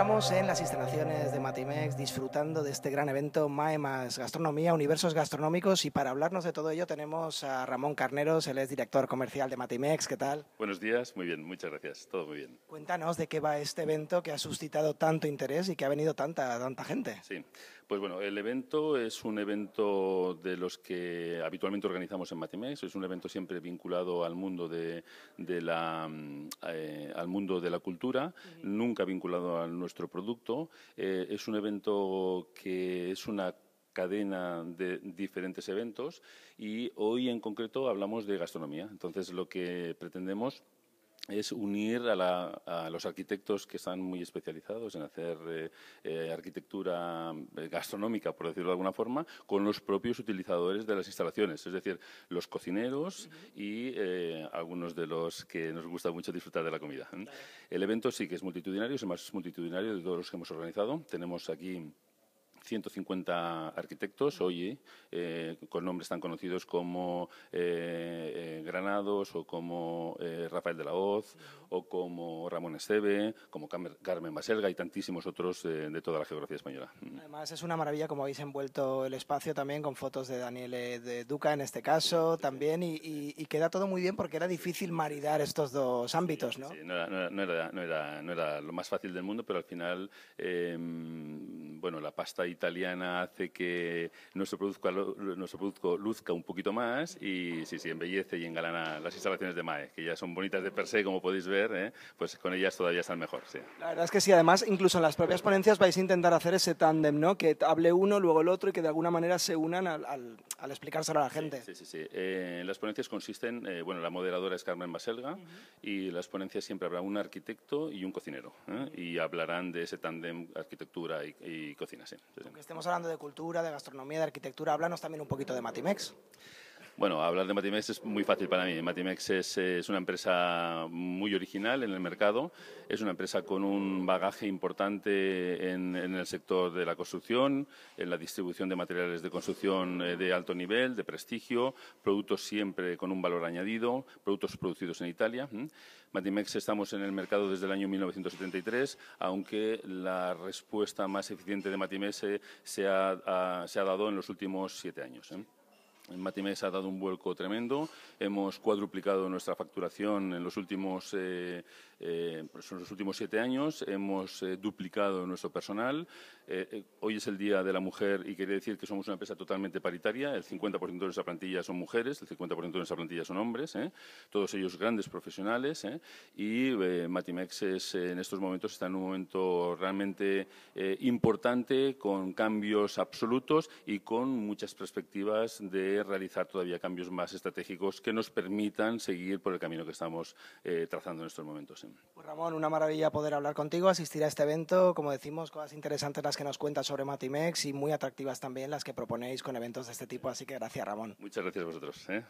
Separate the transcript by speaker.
Speaker 1: Estamos en las instalaciones de Matimex disfrutando de este gran evento Maemas Gastronomía, Universos Gastronómicos y para hablarnos de todo ello tenemos a Ramón Carneros, él es director comercial de Matimex, ¿qué tal?
Speaker 2: Buenos días, muy bien, muchas gracias, todo muy bien.
Speaker 1: Cuéntanos de qué va este evento que ha suscitado tanto interés y que ha venido tanta, tanta gente. Sí,
Speaker 2: pues bueno, el evento es un evento de los que habitualmente organizamos en Matimex, es un evento siempre vinculado al mundo de, la, mm, eh, al mundo de la cultura, nunca vinculado a nuestro producto. Eh, es un evento que es una cadena de diferentes eventos y hoy en concreto hablamos de gastronomía. Entonces lo que pretendemos es unir a, los arquitectos que están muy especializados en hacer eh, eh, arquitectura eh, gastronómica, por decirlo de alguna forma, con los propios utilizadores de las instalaciones, es decir, los cocineros y algunos de los que nos gusta mucho disfrutar de la comida. El evento sí que es multitudinario, es más multitudinario de todos los que hemos organizado. Tenemos aquí 150 arquitectos hoy eh, con nombres tan conocidos como eh, eh, Granados o como Rafael de la Hoz o como Ramón Esteve, como Carmen Baselga y tantísimos otros de toda la geografía española. Mm.
Speaker 1: Además es una maravilla como habéis envuelto el espacio también con fotos de Daniel de Duca en este caso también y, queda todo muy bien porque era difícil maridar estos dos ámbitos, ¿no? Sí,
Speaker 2: no, era, no, era, no era, lo más fácil del mundo, pero al final em, bueno, la pasta italiana hace que nuestro producto, luzca un poquito más y sí, sí, embellece y engalana las instalaciones de MAE, que ya son bonitas de per se, como podéis ver, ¿eh? pues con ellas todavía están mejor. Sí.
Speaker 1: La verdad es que sí, además, incluso en las propias ponencias vais a intentar hacer ese tándem, ¿no? Que hable uno, luego el otro y que de alguna manera se unan al, al, explicárselo a la gente.
Speaker 2: Sí, sí, sí. Eh, las ponencias consisten, eh, bueno, la moderadora es Carmen Baselga y las ponencias siempre habrá un arquitecto y un cocinero y hablarán de ese tándem arquitectura y y cocina, sí. Aunque estemos
Speaker 1: hablando de cultura, de gastronomía, de arquitectura, háblanos también un poquito de Matimex.
Speaker 2: Bueno, hablar de Matimex es muy fácil para mí. Matimex es, una empresa muy original en el mercado, es una empresa con un bagaje importante en, el sector de la construcción, en la distribución de materiales de construcción eh, de alto nivel, de prestigio, productos siempre con un valor añadido, productos producidos en Italia. Matimex estamos en el mercado desde el año 1973, aunque la respuesta más eficiente de Matimex eh, se, ha, dado en los últimos siete años. En ha dado un vuelco tremendo. Hemos cuadruplicado nuestra facturación en los últimos, eh, eh pues los últimos siete años. Hemos eh, duplicado nuestro personal. Eh, hoy es el Día de la Mujer y quería decir que somos una empresa totalmente paritaria. El 50% de nuestra plantilla son mujeres, el 50% de nuestra plantilla son hombres. Todos ellos grandes profesionales. Y Matimex es, en estos momentos está en un momento realmente importante con cambios absolutos y con muchas perspectivas de realizar todavía cambios más estratégicos que nos permitan seguir por el camino que estamos eh, trazando en estos momentos.
Speaker 1: Pues Ramón, una maravilla poder hablar contigo, asistir a este evento, como decimos, cosas interesantes las que nos cuentas sobre Matimex y muy atractivas también las que proponéis con eventos de este tipo, así que gracias Ramón.
Speaker 2: Muchas gracias a vosotros. ¿eh?